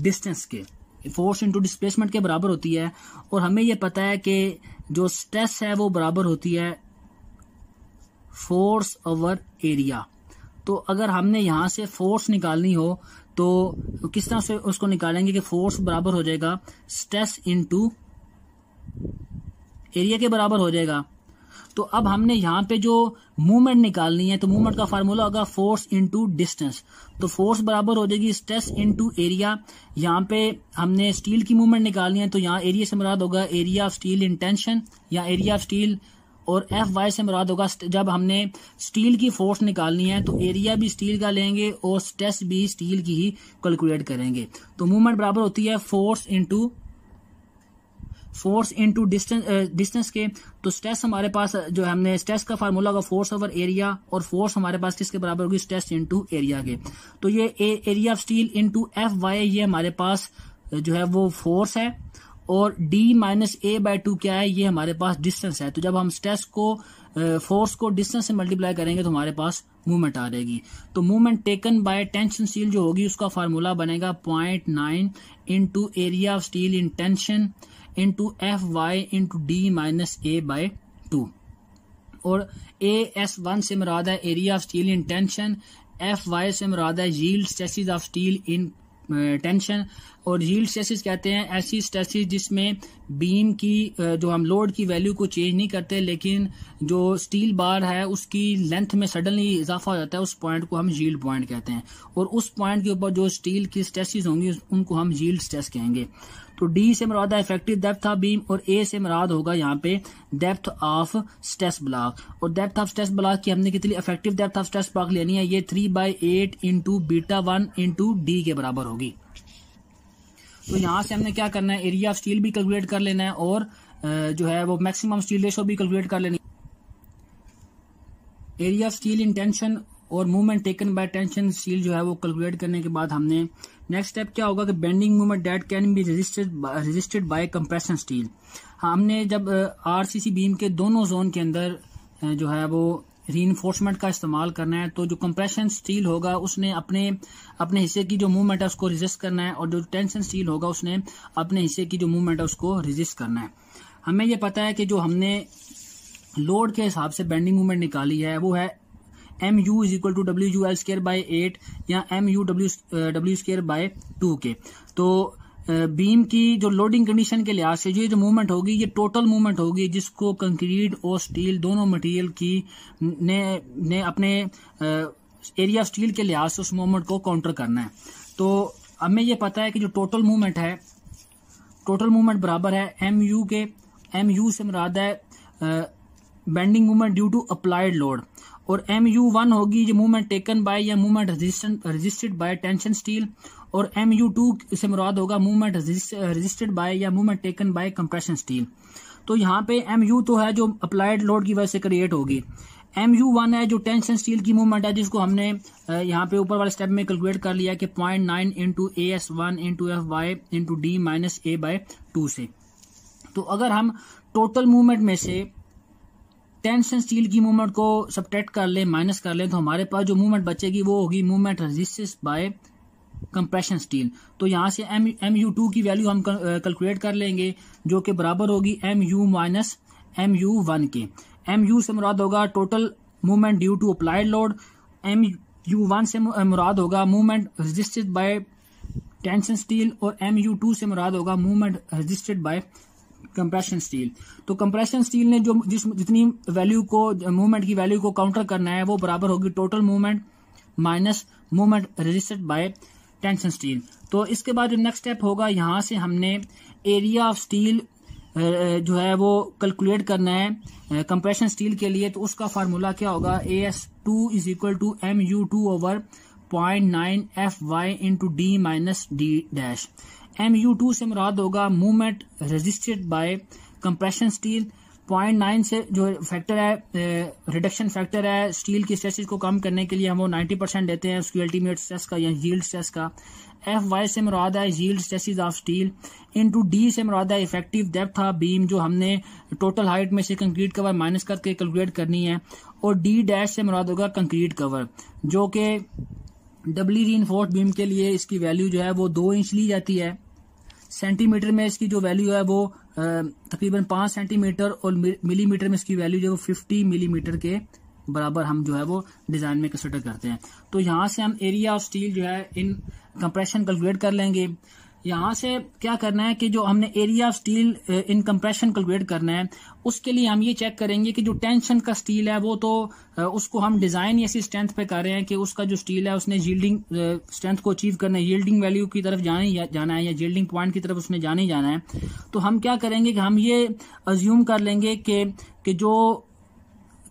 डिस्टेंस के फोर्स इनटू डिस्प्लेसमेंट के बराबर होती है और हमें यह पता है कि जो स्ट्रेस है वो बराबर होती है फोर्स ओवर एरिया तो अगर हमने यहां से फोर्स निकालनी हो तो किस तरह से उसको निकालेंगे कि फोर्स बराबर हो जाएगा स्ट्रेस इनटू एरिया के बराबर हो जाएगा तो अब हमने यहाँ पे जो मूवमेंट निकालनी है तो मूवमेंट का फार्मूला होगा फोर्स इंटू डिस्टेंस तो फोर्स बराबर हो जाएगी स्ट्रेस इंटू एरिया यहाँ पे हमने स्टील की मूवमेंट निकालनी है तो यहाँ एरिया से मुराद होगा एरिया ऑफ स्टील इंटेंशन या एरिया ऑफ स्टील और एफ वाई से मुराद होगा जब हमने स्टील की फोर्स निकालनी है तो एरिया भी स्टील का लेंगे और स्ट्रेस भी स्टील की ही कैलकुलेट करेंगे तो मूवमेंट बराबर होती है force into force into distance distance के तो स्ट्रेस हमारे पास uh, जो हमने स्ट्रेस का फार्मूला होगा फोर्स ओवर एरिया और फोर्स हमारे पास किसके बराबर होगी स्ट्रेस इनटू एरिया के तो ये A, area of steel into F Y ये हमारे पास uh, जो है वो फोर्स है और D minus A by two क्या है ये हमारे पास डिस्टेंस है तो जब हम स्ट्रेस को फोर्स uh, को डिस्टेंस से मल्टीप्लाई करेंगे तो हमारे पास मूवमेंट आ जाएगी तो movement taken by tension steel जो होगी उसका फार्मूला बनेगा point nine into area of steel in tension into F Y into D minus A by two और ए एस वन से मुराद है area of steel in tension F Y से मुराद है जील stresses of steel in tension और जील स्टेसिस कहते हैं ऐसी स्टेसिस जिसमें बीम की uh, जो हम लोड की वैल्यू को चेंज नहीं करते लेकिन जो स्टील बार है उसकी लेंथ में सडनली इजाफा हो जाता है उस पॉइंट को हम यील्ड पॉइंट कहते हैं और उस पॉइंट के ऊपर जो स्टील की स्टेसिस होंगी उनको हम यील्ड स्टेस कहेंगे तो डी से मराद है इफेक्टिव डेप्थ ऑफ बीम और ए से मराद होगा यहाँ पे डेप्थ ऑफ स्ट्रेस ब्लॉक और डेप्थ ऑफ स्ट्रेस ब्लॉक की हमने कितनी effective depth of stress block लेनी है ये three by eight into beta one into D के बराबर होगी तो यहां से हमने क्या करना है एरिया ऑफ स्टील भी कैलकुलेट कर लेना है और जो है वो मैक्सिमम स्टील रेशो भी कैलकुलेट कर लेनी एरिया ऑफ स्टील इंटेंशन और movement taken by tension steel जो है वो कैलकुलेट करने के बाद हमने नेक्स्ट स्टेप क्या होगा कि bending movement that can be registered registered by compression steel हमने जब आरसीसी बीम के दोनों जोन के अंदर जो है वो री का इस्तेमाल करना है तो जो कंप्रेशन स्टील होगा उसने अपने अपने हिस्से की जो मूवमेंट है उसको रजिस्ट करना है और जो टेंशन स्टील होगा उसने अपने हिस्से की जो मूवमेंट है उसको रजिस्ट करना है हमें ये पता है कि जो हमने लोड के हिसाब से बेंडिंग मूवमेंट निकाली है वो है M U is equal to W U L square by eight या M U W W square by two के तो बीम uh, की जो लोडिंग कंडीशन के लिहाज से जो ये जो मूवमेंट होगी ये टोटल मूवमेंट होगी जिसको कंक्रीट और स्टील दोनों मटेरियल की ने ने अपने एरिया uh, स्टील के लिहाज से उस मूवमेंट को काउंटर करना है तो हमें यह पता है कि जो टोटल मूवमेंट है टोटल मूवमेंट बराबर है एम यू के एम यू से मुराद है bending movement due to applied load और एम यू वन होगी ये मूवमेंट टेकन बाय या movement registered by tension steel और एम यू टू से मुराद होगा मूवमेंट रजिस्टर्ड बाय या movement taken by compression steel तो यहाँ पे एम यू तो है जो अप्लाइड लोड की वजह से क्रिएट होगी एम यू वन है जो टेंशन स्टील की मूवमेंट है जिसको हमने यहाँ पे ऊपर वाले स्टेप में कैलकुलेट कर लिया कि point nine into A S one into F by into D minus A by two से तो अगर हम टोटल मूवमेंट में से टेंशन स्टील की मूवमेंट को सब्ट्रैक्ट कर लें माइनस कर लें तो हमारे पास जो मूवमेंट बचेगी वो होगी movement resistance by compression steel तो यहाँ से एम एम यू टू की वैल्यू हम कैलकुलेट कर लेंगे जो कि बराबर होगी M U minus M U one के एम यू से मुराद होगा total movement due to applied load M U one से मुराद होगा movement resisted by tension steel और एम यू टू से मुराद होगा movement resisted by compression steel तो कंप्रेशन स्टील ने जो जिस जितनी वैल्यू को मूवमेंट की वैल्यू को काउंटर करना है वो बराबर होगी total movement minus movement registered by tension steel तो इसके बाद जो नेक्स्ट स्टेप होगा यहाँ से हमने एरिया ऑफ स्टील जो है वो कैलकुलेट करना है कंप्रेशन स्टील के लिए तो उसका फार्मूला क्या होगा A S two is equal to M U two over point nine F Y into D minus D dash M U two से मुराद होगा movement registered by compression steel point nine से जो फैक्टर है रिडक्शन फैक्टर है स्टील की स्ट्रेसेस को कम करने के लिए हम वो नाइन्टी परसेंट देते हैं उसकी अल्टीमेट स्ट्रेस का या यील्ड स्ट्रेस का एफ वाई से मुराद है yield stresses of steel into D से मुराद है इफेक्टिव डेप्थ ऑफ बीम जो हमने टोटल हाइट में से कंक्रीट कवर माइनस करके कैलकुलेट करनी है और डी डैश से मुराद होगा कंक्रीट कवर जो कि डबली री बीम के लिए इसकी वैल्यू जो है वो दो इंच ली जाती है सेंटीमीटर में इसकी जो वैल्यू है वो तकरीबन पांच सेंटीमीटर और मिलीमीटर में इसकी वैल्यू जो है फिफ्टी मिलीमीटर के बराबर हम जो है वो डिज़ाइन में कंसिडर करते हैं तो यहाँ से हम एरिया ऑफ स्टील जो है इन कंप्रेशन कैलकुलेट कर लेंगे यहां से क्या करना है कि जो हमने area of steel in compression calculate करना है उसके लिए हम ये चेक करेंगे कि जो टेंशन का स्टील है वो तो uh, उसको हम डिज़ाइन ऐसी स्ट्रेंथ पे कर रहे हैं कि उसका जो स्टील है उसने जील्डिंग स्ट्रेंथ uh, को अचीव करना है यील्डिंग वैल्यू की तरफ जाने ही जाना है या जील्डिंग पॉइंट की तरफ उसने जाने ही जाना है तो हम क्या करेंगे कि हम ये अज्यूम कर लेंगे कि जो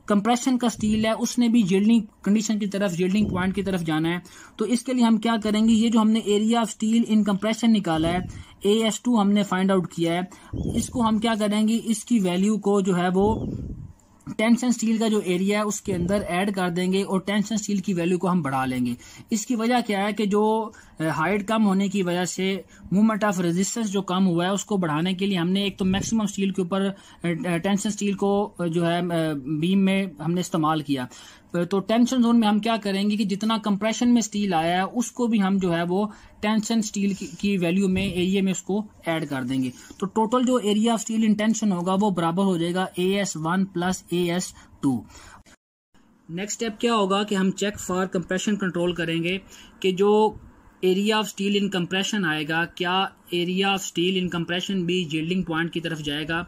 कंप्रेशन का स्टील है उसने भी जील्डिंग कंडीशन की तरफ जील्डिंग पॉइंट की तरफ जाना है तो इसके लिए हम क्या करेंगे ये जो हमने area of steel in compression निकाला है ए एस टू हमने फाइंड आउट किया है इसको हम क्या करेंगे इसकी वैल्यू को जो है वो टेंशन स्टील का जो एरिया है उसके अंदर ऐड कर देंगे और टेंशन स्टील की वैल्यू को हम बढ़ा लेंगे इसकी वजह क्या है कि जो हाइट कम होने की वजह से मूवमेंट ऑफ रेजिस्टेंस जो कम हुआ है उसको बढ़ाने के लिए हमने एक तो मैक्सिमम स्टील के ऊपर टेंशन स्टील को जो है बीम में हमने इस्तेमाल किया तो टेंशन जोन में हम क्या करेंगे कि जितना कंप्रेशन में स्टील आया है उसको भी हम जो है वो टेंशन स्टील की, वैल्यू में एरिया में उसको ऐड कर देंगे तो टोटल जो area of steel in tension होगा वो बराबर हो जाएगा A S one plus A S two next step क्या होगा कि हम चेक फॉर कंप्रेशन कंट्रोल करेंगे कि जो area of steel in compression आएगा क्या area of steel in compression भी जील्डिंग पॉइंट की तरफ जाएगा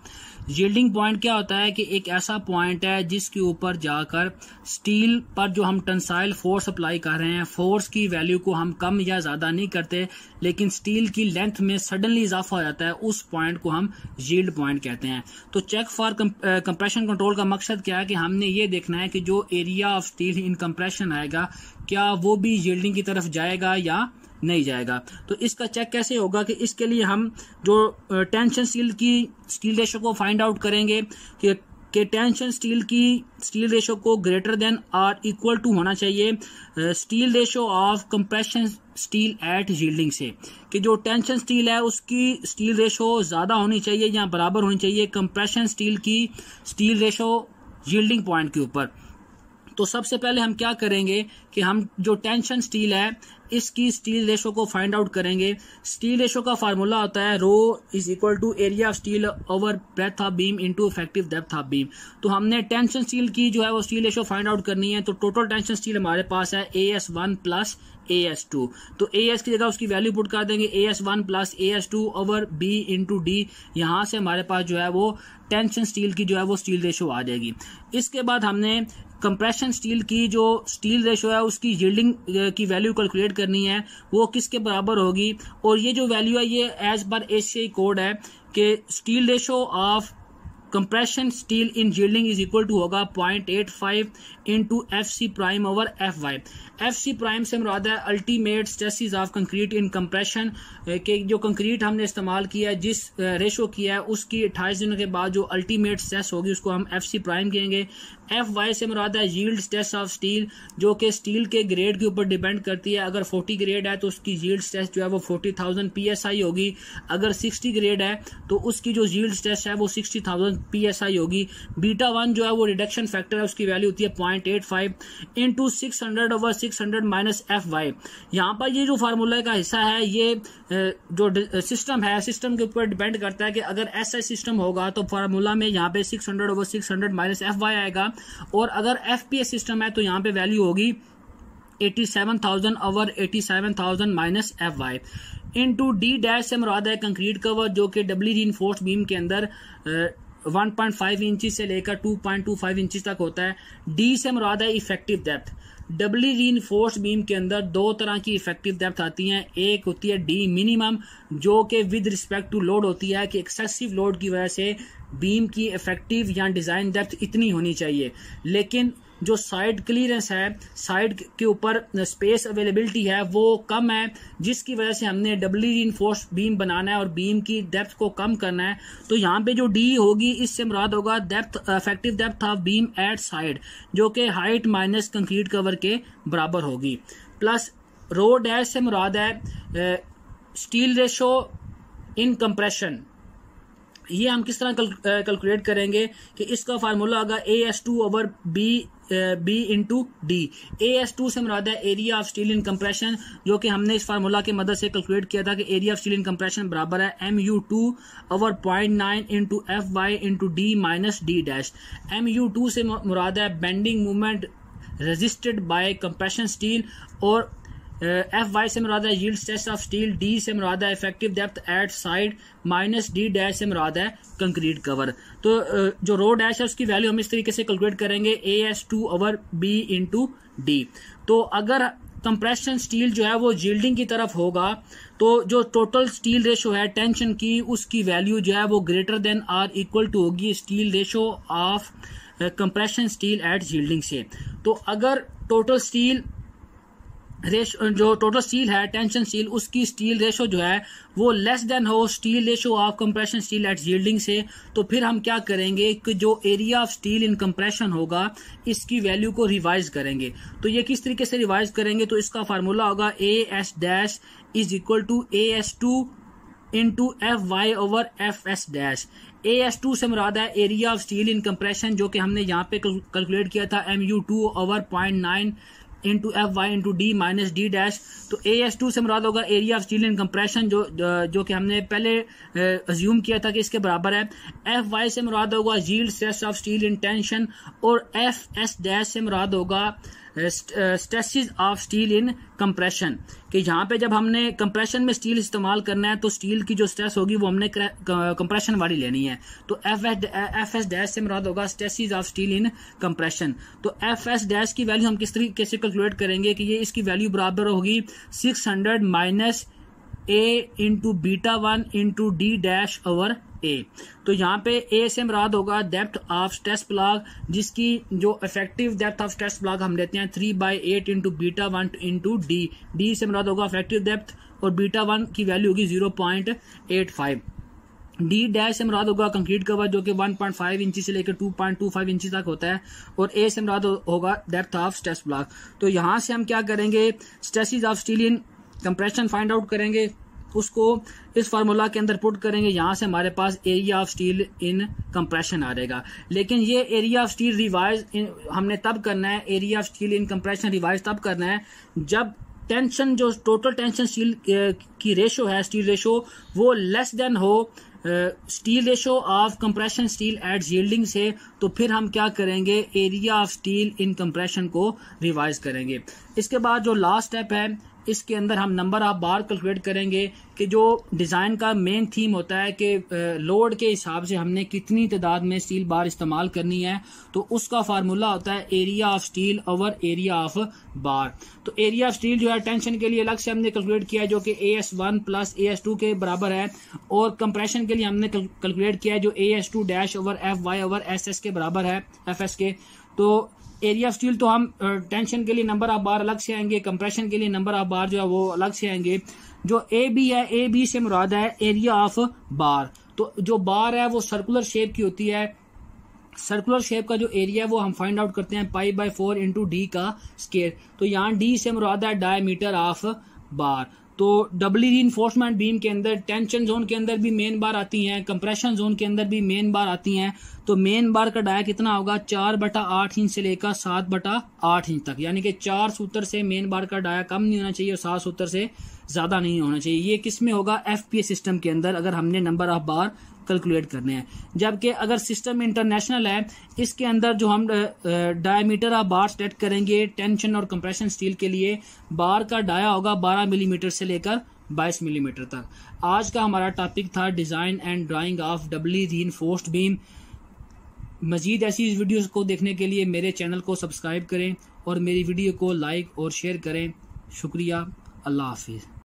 जील्डिंग पॉइंट क्या होता है कि एक ऐसा पॉइंट है जिसके ऊपर जाकर स्टील पर जो हम टनसाइल फोर्स अप्लाई कर रहे हैं फोर्स की वैल्यू को हम कम या ज़्यादा नहीं करते लेकिन स्टील की लेंथ में सडनली इजाफा हो जाता है उस पॉइंट को हम जील्ड पॉइंट कहते हैं तो चेक फॉर कंप्रेशन कंट्रोल का मकसद क्या है कि हमने ये देखना है कि जो area of steel in compression आएगा क्या वो भी जील्डिंग की तरफ जाएगा या नहीं जाएगा तो इसका चेक कैसे होगा कि इसके लिए हम जो टेंशन स्टील की स्टील रेशो को फाइंड आउट करेंगे कि के टेंशन स्टील की स्टील रेशो को greater than or equal to होना चाहिए steel ratio of compression steel at yielding से कि जो टेंशन स्टील है उसकी स्टील रेशो ज़्यादा होनी चाहिए या बराबर होनी चाहिए कंप्रेशन स्टील की स्टील रेशो जील्डिंग पॉइंट के ऊपर तो सबसे पहले हम क्या करेंगे कि हम जो टेंशन स्टील है इसकी स्टील रेशो को फाइंड आउट करेंगे स्टील रेशो का फार्मूला होता है rho is equal to area of steel over breadth of beam into effective depth of beam तो हमने टेंशन स्टील की जो है वो स्टील रेशो फाइंड आउट करनी है तो टोटल टेंशन स्टील हमारे पास है A S one plus A S two तो ए एस की जगह उसकी वैल्यू पुट कर देंगे A S one plus A S two over B into D यहाँ से हमारे पास जो है वो टेंशन स्टील की जो है वो स्टील रेशो आ जाएगी इसके बाद हमने कंप्रेशन स्टील की जो स्टील रेशो है उसकी यील्डिंग की वैल्यू कैलकुलेट करनी है वो किसके बराबर होगी और ये जो वैल्यू है ये एज पर एशियाई कोड है कि steel ratio of compression steel in yielding is equal to होगा point eight five into F C prime over F Y F C prime से मुराद है ultimate stresses of concrete in compression के जो कंक्रीट हमने इस्तेमाल किया है जिस रेशो किया है उसकी अट्ठाईस दिनों के बाद जो अल्टीमेट स्ट्रेस होगी उसको हम एफ सी प्राइम कहेंगे एफ वाई से मुराद है यील्ड टेस्ट ऑफ स्टील जो कि स्टील के ग्रेड के ऊपर डिपेंड करती है अगर 40 ग्रेड है तो उसकी यील्ड टेस्ट जो है वो 40,000 पीएसआई होगी अगर 60 ग्रेड है तो उसकी जो यील्ड टेस्ट है वो 60,000 पीएसआई होगी बीटा वन जो है वो रिडक्शन फैक्टर है उसकी वैल्यू होती है point eight five into six hundred over six hundred minus F Y यहाँ पर ये जो फार्मूला का हिस्सा है ये जो सिस्टम है सिस्टम के ऊपर डिपेंड करता है कि अगर ऐसा सिस्टम होगा तो फार्मूला में यहाँ पे six hundred over six hundred minus F Y आएगा और अगर एफ सिस्टम है तो यहाँ पे वैल्यू होगी eighty seven thousand over eighty seven thousand minus F Y into D dash से मुराद है कंक्रीट कवर जो कि डब्ली री बीम के अंदर वन पॉइंट फाइव से लेकर टू पॉइंट टू फाइव इंची तक होता है डी से मुराद है इफेक्टिव डेप्थ डबली री बीम के अंदर दो तरह की इफेक्टिव डेप्थ आती हैं एक होती है डी मिनिमम जो कि विद रिस्पेक्ट टू लोड होती है कि एक्सेसिव लोड की वजह से बीम की इफेक्टिव या डिज़ाइन डेप्थ इतनी होनी चाहिए लेकिन जो साइड क्लियरेंस है साइड के ऊपर स्पेस अवेलेबिलिटी है वो कम है जिसकी वजह से हमने डबली री बीम बनाना है और बीम की डेप्थ को कम करना है तो यहाँ पे जो डी होगी इससे मुराद होगा depth effective depth of beam at side जो कि हाइट माइनस कंक्रीट कवर के बराबर होगी प्लस रो डैश से मुराद है स्टील रेशो इन कंप्रेशन ये हम किस तरह कैलकुलेट करेंगे कि इसका फार्मूला होगा A S two over B B into D A S two से मुराद है area of steel in compression जो कि हमने इस फार्मूला की मदद से कैलकुलेट किया था कि area of steel in compression बराबर है M U two over point nine into F Y into D minus D dash M U two से मुराद है bending movement registered by compression steel और एफ uh, वाई से मुराद है yield stress of steel D से मुराद है effective depth at side minus D dash से मुराद है कंक्रीट कवर तो uh, जो रो डैश है उसकी वैल्यू हम इस तरीके से कैलकुलेट करेंगे A S two over B into D तो अगर कंप्रेशन स्टील जो है वो जील्डिंग की तरफ होगा तो जो टोटल स्टील रेशो है टेंशन की उसकी वैल्यू जो है वो greater than or equal to होगी steel ratio of compression steel at yielding से तो अगर टोटल स्टील रेश जो टोटल स्टील है टेंशन स्टील उसकी स्टील रेशो जो है वो लेस देन हो steel ratio of compression steel at yielding से तो फिर हम क्या करेंगे कि जो area of steel in compression होगा इसकी वैल्यू को रिवाइज करेंगे तो ये किस तरीके से रिवाइज करेंगे तो इसका फार्मूला होगा A S dash is equal to A S two into F Y over F S dash A S two से मुराद है area of steel in compression जो कि हमने यहाँ पे कैलकुलेट किया था M U two over point nine into F Y into D minus D dash तो ए एस टू से मुराद होगा area of steel in compression जो जो कि हमने पहले अज्यूम किया था कि इसके बराबर है एफ वाई से मुराद होगा yield stress of steel in tension और एफ एस डैश से मुराद होगा stresses of steel in compression कि यहाँ पे जब हमने कंप्रेशन में स्टील इस्तेमाल करना है तो स्टील की जो स्ट्रेस होगी वो हमने कंप्रेशन वाली लेनी है तो F S F S dash से मुराद होगा stresses of steel in compression तो एफ एस डैश की वैल्यू हम किस तरीके से कैलकुलेट करेंगे कि ये इसकी वैल्यू बराबर होगी six hundred minus A into beta one into D dash over A तो यहाँ पे ए से मराद होगा डेप्थ ऑफ स्ट्रेस ब्लॉक जिसकी जो effective depth of stress block हम लेते हैं three by eight into beta one into D D से मराद होगा इफेक्टिव डेप्थ और बीटा वन की वैल्यू होगी zero point eight five D dash से मराद होगा कंक्रीट कवर जो कि 1.5 इंची से लेकर 2.25 इंची तक होता है और ए से मराद होगा डेप्थ ऑफ स्ट्रेस ब्लॉक तो यहाँ से हम क्या करेंगे stresses of steel in compression find out करेंगे उसको इस फार्मूला के अंदर पुट करेंगे यहाँ से हमारे पास area of steel in compression आ जाएगा लेकिन ये एरिया ऑफ स्टील रिवाइज हमने तब करना है area of steel in compression revise तब करना है जब टेंशन जो टोटल टेंशन स्टील की रेशो है स्टील रेशो वो लेस देन हो steel ratio of compression steel at yielding से तो फिर हम क्या करेंगे area of steel in compression को रिवाइज करेंगे इसके बाद जो लास्ट स्टेप है इसके अंदर हम नंबर ऑफ बार कैलकुलेट करेंगे कि जो डिज़ाइन का मेन थीम होता है कि लोड के हिसाब से हमने कितनी तादाद में स्टील बार इस्तेमाल करनी है तो उसका फार्मूला होता है area of steel over area of bar तो एरिया ऑफ स्टील जो है टेंशन के लिए अलग से हमने कैलकुलेट किया जो कि A S one plus A S two के बराबर है और कंप्रेशन के लिए हमने कैलकुलेट किया जो A S two dash over F Y over S S के बराबर है एफ एस के तो एरिया स्टील तो हम टेंशन के लिए नंबर ऑफ बार अलग से आएंगे कंप्रेशन के लिए नंबर ऑफ बार जो है वो अलग से आएंगे जो ए बी है ए बी से मुराद है एरिया ऑफ बार तो जो बार है वो सर्कुलर शेप की होती है सर्कुलर शेप का जो एरिया है वो हम फाइंड आउट करते हैं pi by four into D का स्केयर तो यहाँ डी से मुराद है डायमीटर ऑफ बार तो डबली री बीम के अंदर टेंशन जोन के अंदर भी मेन बार आती हैं कंप्रेशन जोन के अंदर भी मेन बार आती हैं तो मेन बार का डाया कितना होगा चार बटा आठ इंच से लेकर सात बटा आठ इंच तक यानी कि चार सूत्र से मेन बार का डाया कम नहीं होना चाहिए और सात सूत्र से ज़्यादा नहीं होना चाहिए ये किस में होगा एफ सिस्टम के अंदर अगर हमने नंबर ऑफ बार कैलकुलेट करने हैं जबकि अगर सिस्टम इंटरनेशनल है इसके अंदर जो हम डायमीटर ऑफ बार सेट करेंगे टेंशन और कंप्रेशन स्टील के लिए बार का डाया होगा 12 मिलीमीटर mm से लेकर 22 मिलीमीटर mm तक आज का हमारा टॉपिक था design and drawing of doubly reinforced beam मज़ीद ऐसी वीडियोज़ को देखने के लिए मेरे चैनल को सब्सक्राइब करें और मेरी वीडियो को लाइक और शेयर करें शुक्रिया अल्लाह हाफिज़